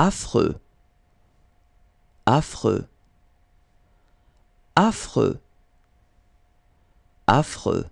affreux, affreux, affreux, affreux.